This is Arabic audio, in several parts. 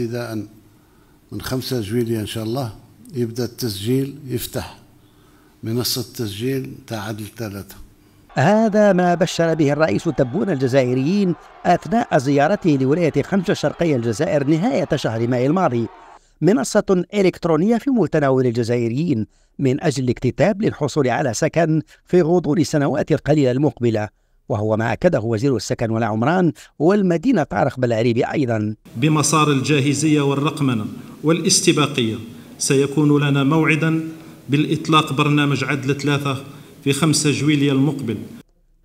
ابتداء من 5 جويليا إن شاء الله يبدأ التسجيل يفتح منصة التسجيل تعادل ثلاثة هذا ما بشر به الرئيس تبون الجزائريين أثناء زيارته لولاية خمسة شرقي الجزائر نهاية شهر ماي الماضي منصة إلكترونية في متناول الجزائريين من أجل الاكتتاب للحصول على سكن في غضون السنوات القليلة المقبلة وهو ما أكده وزير السكن والعمران والمدينة طارق بالعريبي أيضا بمسار الجاهزية والرقمنة والاستباقية سيكون لنا موعدا بالإطلاق برنامج عدل ثلاثة في 5 جويلية المقبل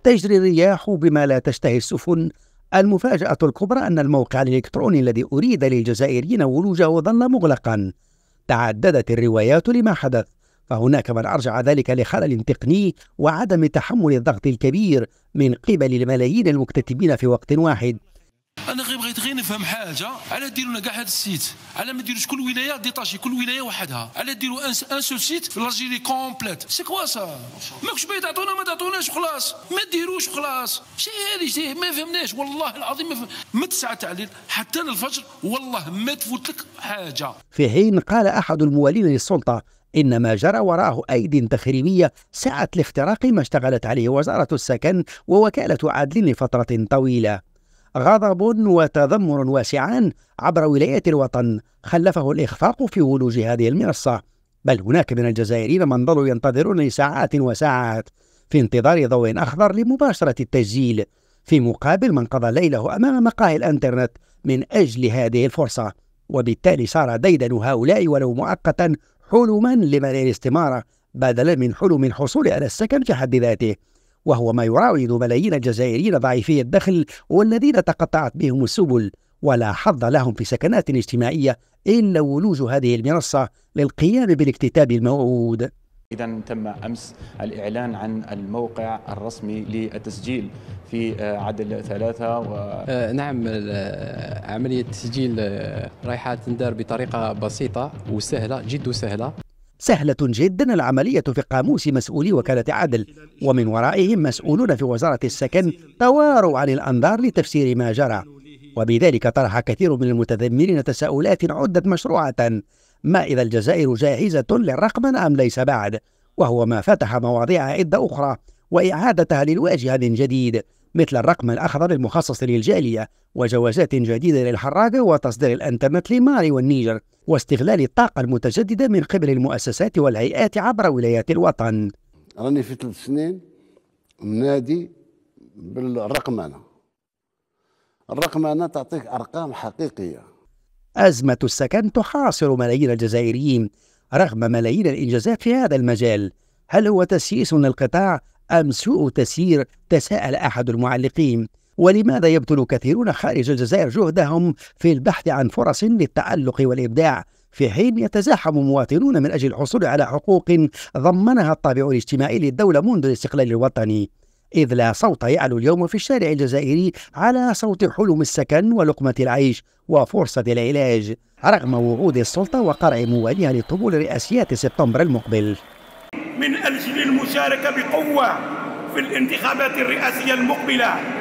تجري الرياح بما لا تشتهي السفن المفاجأة الكبرى أن الموقع الإلكتروني الذي أريد للجزائريين ولوجه ظل مغلقا تعددت الروايات لما حدث فهناك من أرجع ذلك لخلل تقني وعدم تحمل الضغط الكبير من قبل الملايين المكتتبين في وقت واحد انا غير بغيت غير نفهم حاجه على ديروا لنا كاع هذا السيت على ما ديروش كل ولايه ديطاشي كل ولايه وحدها على ديروا ان ان سول سيت في لالجيري كومبليت سي كوا سا ماكش باغي تعطونا ما تعطوناش خلاص ما ديروش خلاص شي هذه شي ما فهمناش والله العظيم ما فهم. من 9 تاع الليل حتى الفجر والله ما تفوت لك حاجه في حين قال احد الموالين للسلطه إن ما جرى وراه أيد تخريبية سعت لاختراق ما اشتغلت عليه وزارة السكن ووكالة عدل لفترة طويلة غضب وتذمر واسعان عبر ولاية الوطن خلفه الإخفاق في ولوج هذه المنصة بل هناك من الجزائريين من ظلوا ينتظرون لساعات وساعات في انتظار ضوء أخضر لمباشرة التسجيل في مقابل من قضى ليله أمام مقاهي الأنترنت من أجل هذه الفرصة وبالتالي صار ديدن هؤلاء ولو مؤقتا حلما لمنع الاستمارة بدلا من حلم الحصول على السكن في حد ذاته وهو ما يراود ملايين الجزائريين ضعيفي الدخل والذين تقطعت بهم السبل ولا حظ لهم في سكنات اجتماعية إلا ولوج هذه المنصة للقيام بالاكتتاب الموعود إذا تم أمس الإعلان عن الموقع الرسمي للتسجيل في عدل ثلاثة و... أه، نعم عملية تسجيل أه، رايحة تندار بطريقة بسيطة وسهلة جد سهلة سهلة جدا العملية في قاموس مسؤولي وكالة عدل ومن ورائهم مسؤولون في وزارة السكن تواروا عن الأنظار لتفسير ما جرى وبذلك طرح كثير من المتذمرين تساؤلات عدت مشروعة ما إذا الجزائر جاهزة للرقمنة أم ليس بعد وهو ما فتح مواضيع عدة أخرى وإعادتها للواجهة من جديد مثل الرقم الأخضر المخصص للجالية وجوازات جديدة للحراقة وتصدير الأنترنت لماري والنيجر واستغلال الطاقة المتجددة من قبل المؤسسات والهيئات عبر ولايات الوطن راني في ثلاث سنين منادي بالرقمنة الرقمنة تعطيك أرقام حقيقية أزمة السكن تحاصر ملايين الجزائريين رغم ملايين الإنجازات في هذا المجال هل هو تسييس للقطاع أم سوء تسيير تساءل أحد المعلقين ولماذا يبذل كثيرون خارج الجزائر جهدهم في البحث عن فرص للتألق والإبداع في حين يتزاحم مواطنون من أجل الحصول على حقوق ضمنها الطابع الاجتماعي للدولة منذ الاستقلال الوطني إذ لا صوت يعلو اليوم في الشارع الجزائري على صوت حلم السكن ولقمة العيش وفرصة العلاج رغم وعود السلطة وقرع مواليها لطبول رئاسيات سبتمبر المقبل من أجل المشاركة بقوة في الانتخابات الرئاسية المقبلة